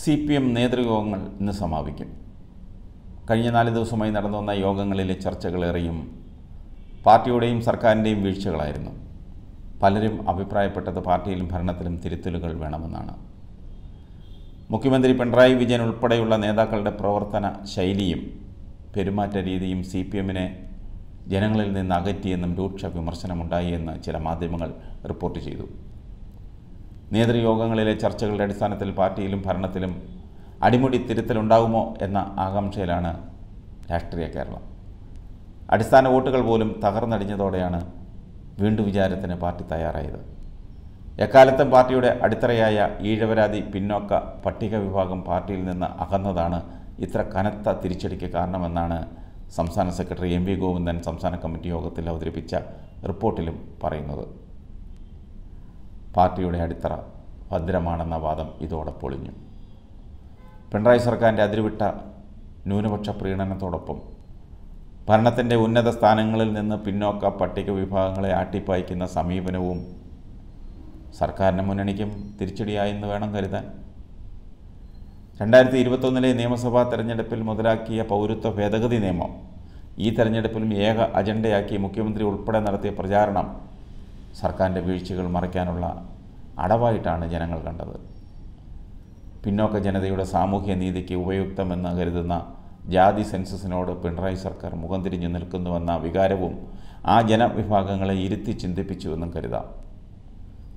C P M നേതൃയോഗങ്ങൾ ഇന്ന് സമാപിക്കും കഴിഞ്ഞ നാല് ദിവസമായി നടന്നു വന്ന യോഗങ്ങളിലെ ചർച്ചകളേറെയും പാർട്ടിയുടെയും സർക്കാരിൻ്റെയും വീഴ്ചകളായിരുന്നു പലരും അഭിപ്രായപ്പെട്ടത് പാർട്ടിയിലും ഭരണത്തിലും തിരുത്തലുകൾ വേണമെന്നാണ് മുഖ്യമന്ത്രി പിണറായി വിജയൻ ഉൾപ്പെടെയുള്ള നേതാക്കളുടെ പ്രവർത്തന ശൈലിയും പെരുമാറ്റ രീതിയും സി പി എമ്മിനെ ജനങ്ങളിൽ നിന്ന് അകറ്റിയെന്നും രൂക്ഷ വിമർശനമുണ്ടായി എന്ന് ചില മാധ്യമങ്ങൾ റിപ്പോർട്ട് ചെയ്തു നേതൃയോഗങ്ങളിലെ ചർച്ചകളുടെ അടിസ്ഥാനത്തിൽ പാർട്ടിയിലും ഭരണത്തിലും അടിമുടി തിരുത്തലുണ്ടാകുമോ എന്ന ആകാംക്ഷയിലാണ് രാഷ്ട്രീയ കേരളം അടിസ്ഥാന വോട്ടുകൾ പോലും തകർന്നടിഞ്ഞതോടെയാണ് വീണ്ടും വിചാരത്തിന് പാർട്ടി തയ്യാറായത് എക്കാലത്തും പാർട്ടിയുടെ അടിത്തറയായ ഈഴവരാതി പിന്നോക്ക പട്ടിക വിഭാഗം പാർട്ടിയിൽ നിന്ന് അകന്നതാണ് ഇത്ര കനത്ത തിരിച്ചടിക്ക് കാരണമെന്നാണ് സംസ്ഥാന സെക്രട്ടറി എം വി ഗോവിന്ദൻ സംസ്ഥാന കമ്മിറ്റി യോഗത്തിൽ അവതരിപ്പിച്ച റിപ്പോർട്ടിലും പറയുന്നത് പാർട്ടിയുടെ അടിത്തറ ഭദ്രമാണെന്ന വാദം ഇതോടെ പൊളിഞ്ഞു പിണറായി സർക്കാരിൻ്റെ അതിരുവിട്ട ന്യൂനപക്ഷ പ്രീണനത്തോടൊപ്പം ഭരണത്തിൻ്റെ ഉന്നത സ്ഥാനങ്ങളിൽ നിന്ന് പിന്നോക്ക പട്ടിക വിഭാഗങ്ങളെ ആട്ടിപ്പായിക്കുന്ന സമീപനവും സർക്കാരിൻ്റെ മുന്നണിക്കും തിരിച്ചടിയായെന്ന് വേണം കരുതാൻ രണ്ടായിരത്തി ഇരുപത്തൊന്നിലെ നിയമസഭാ തെരഞ്ഞെടുപ്പിൽ മുതലാക്കിയ പൗരത്വ ഭേദഗതി നിയമം ഈ തെരഞ്ഞെടുപ്പിലും ഏക അജണ്ടയാക്കി മുഖ്യമന്ത്രി ഉൾപ്പെടെ നടത്തിയ പ്രചാരണം സർക്കാരിൻ്റെ വീഴ്ചകൾ മറയ്ക്കാനുള്ള അടവായിട്ടാണ് ജനങ്ങൾ കണ്ടത് പിന്നോക്ക ജനതയുടെ സാമൂഹ്യ നീതിക്ക് ഉപയുക്തമെന്ന് കരുതുന്ന ജാതി സെൻസസിനോട് പിണറായി സർക്കാർ മുഖം തിരിഞ്ഞു നിൽക്കുന്നുവെന്ന വികാരവും ആ ജനവിഭാഗങ്ങളെ ഇരുത്തി ചിന്തിപ്പിച്ചുവെന്നും കരുതാം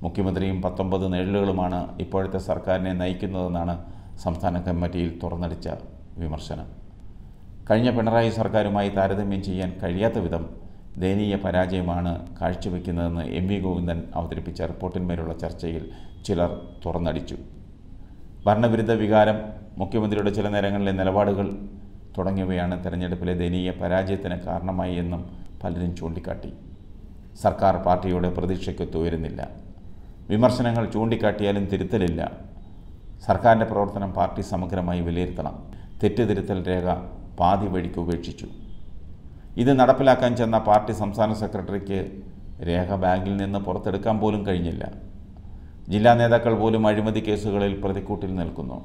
മുഖ്യമന്ത്രിയും പത്തൊമ്പത് നിഴലുകളുമാണ് ഇപ്പോഴത്തെ സർക്കാരിനെ നയിക്കുന്നതെന്നാണ് സംസ്ഥാന കമ്മിറ്റിയിൽ തുറന്നടിച്ച വിമർശനം കഴിഞ്ഞ പിണറായി സർക്കാരുമായി താരതമ്യം ചെയ്യാൻ കഴിയാത്ത വിധം ദയനീയ പരാജയമാണ് കാഴ്ചവെക്കുന്നതെന്ന് എം വി ഗോവിന്ദൻ അവതരിപ്പിച്ച റിപ്പോർട്ടിന്മേലുള്ള ചർച്ചയിൽ ചിലർ തുറന്നടിച്ചു ഭരണവിരുദ്ധ വികാരം മുഖ്യമന്ത്രിയുടെ ചില നേരങ്ങളിലെ നിലപാടുകൾ തുടങ്ങിയവയാണ് തെരഞ്ഞെടുപ്പിലെ ദയനീയ പരാജയത്തിന് കാരണമായി എന്നും പലരും ചൂണ്ടിക്കാട്ടി സർക്കാർ പാർട്ടിയുടെ പ്രതീക്ഷയ്ക്ക് തുയരുന്നില്ല വിമർശനങ്ങൾ ചൂണ്ടിക്കാട്ടിയാലും തിരുത്തലില്ല സർക്കാരിൻ്റെ പ്രവർത്തനം പാർട്ടി സമഗ്രമായി വിലയിരുത്തണം തെറ്റുതിരുത്തൽ രേഖ പാതി വഴിക്ക് ഉപേക്ഷിച്ചു ഇത് നടപ്പിലാക്കാൻ ചെന്ന പാർട്ടി സംസ്ഥാന സെക്രട്ടറിക്ക് രേഖ ബാങ്കിൽ നിന്ന് പുറത്തെടുക്കാൻ പോലും കഴിഞ്ഞില്ല ജില്ലാ നേതാക്കൾ പോലും അഴിമതി കേസുകളിൽ പ്രതിക്കൂട്ടിൽ നിൽക്കുന്നു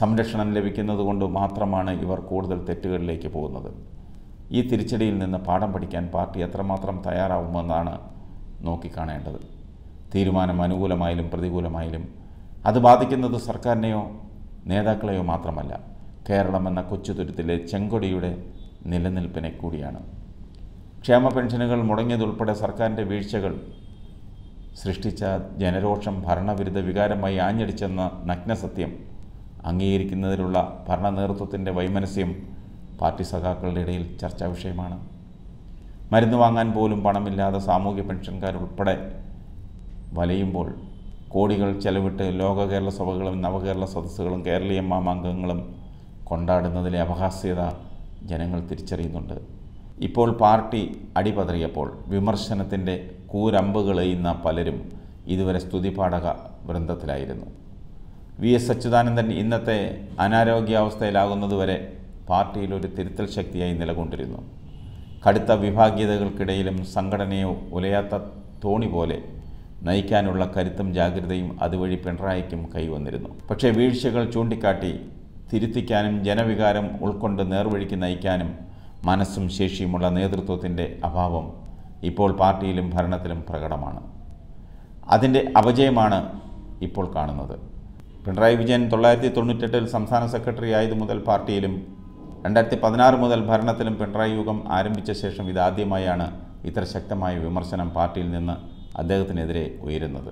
സംരക്ഷണം ലഭിക്കുന്നതുകൊണ്ട് മാത്രമാണ് ഇവർ കൂടുതൽ തെറ്റുകളിലേക്ക് പോകുന്നത് ഈ തിരിച്ചടിയിൽ നിന്ന് പാഠം പഠിക്കാൻ പാർട്ടി എത്രമാത്രം തയ്യാറാവുമെന്നാണ് നോക്കിക്കാണേണ്ടത് തീരുമാനം അനുകൂലമായാലും പ്രതികൂലമായാലും അത് ബാധിക്കുന്നത് സർക്കാരിനെയോ നേതാക്കളെയോ മാത്രമല്ല കേരളം എന്ന കൊച്ചു തുരുത്തിലെ ചെങ്കൊടിയുടെ നിലനിൽപ്പിനെ കൂടിയാണ് ക്ഷേമ പെൻഷനുകൾ മുടങ്ങിയതുൾപ്പെടെ സർക്കാരിൻ്റെ വീഴ്ചകൾ സൃഷ്ടിച്ച ജനരോഷം ഭരണവിരുദ്ധ വികാരമായി ആഞ്ഞടിച്ചെന്ന നഗ്നസത്യം അംഗീകരിക്കുന്നതിലുള്ള ഭരണ നേതൃത്വത്തിൻ്റെ വൈമനസ്യം പാർട്ടി സഖാക്കളുടെ ഇടയിൽ ചർച്ചാ വിഷയമാണ് മരുന്ന് വാങ്ങാൻ പോലും പണമില്ലാതെ സാമൂഹ്യ പെൻഷൻകാരുൾപ്പെടെ വലയുമ്പോൾ കോടികൾ ചെലവിട്ട് ലോക കേരള സഭകളും നവകേരള സദസ്സുകളും കേരളീയ മാമാങ്കങ്ങളും കൊണ്ടാടുന്നതിലെ അപഹാസ്യത ജനങ്ങൾ തിരിച്ചറിയുന്നുണ്ട് ഇപ്പോൾ പാർട്ടി അടിപതറിയപ്പോൾ വിമർശനത്തിൻ്റെ കൂരമ്പുകളെയ്യുന്ന പലരും ഇതുവരെ സ്തുതിപാഠക വൃന്ദത്തിലായിരുന്നു വി എസ് അച്യുതാനന്ദൻ ഇന്നത്തെ അനാരോഗ്യാവസ്ഥയിലാകുന്നതുവരെ പാർട്ടിയിൽ ഒരു തിരുത്തൽ ശക്തിയായി നിലകൊണ്ടിരുന്നു കടുത്ത വിഭാഗീയതകൾക്കിടയിലും സംഘടനയെ ഉലയാത്ത തോണി പോലെ നയിക്കാനുള്ള കരുത്തും ജാഗ്രതയും അതുവഴി പിണറായിക്കും കൈവന്നിരുന്നു പക്ഷേ വീഴ്ചകൾ ചൂണ്ടിക്കാട്ടി തിരുത്തിക്കാനും ജനവികാരം ഉൾക്കൊണ്ട് നേർവഴിക്ക് നയിക്കാനും മനസ്സും ശേഷിയുമുള്ള നേതൃത്വത്തിൻ്റെ അഭാവം ഇപ്പോൾ പാർട്ടിയിലും ഭരണത്തിലും പ്രകടമാണ് അതിൻ്റെ അപജയമാണ് ഇപ്പോൾ കാണുന്നത് പിണറായി വിജയൻ തൊള്ളായിരത്തി തൊണ്ണൂറ്റെട്ടിൽ സംസ്ഥാന സെക്രട്ടറി ആയതു മുതൽ പാർട്ടിയിലും രണ്ടായിരത്തി പതിനാറ് മുതൽ ഭരണത്തിലും പിണറായി യുഗം ആരംഭിച്ച ശേഷം ഇതാദ്യമായാണ് ഇത്ര ശക്തമായ വിമർശനം പാർട്ടിയിൽ നിന്ന് അദ്ദേഹത്തിനെതിരെ ഉയരുന്നത്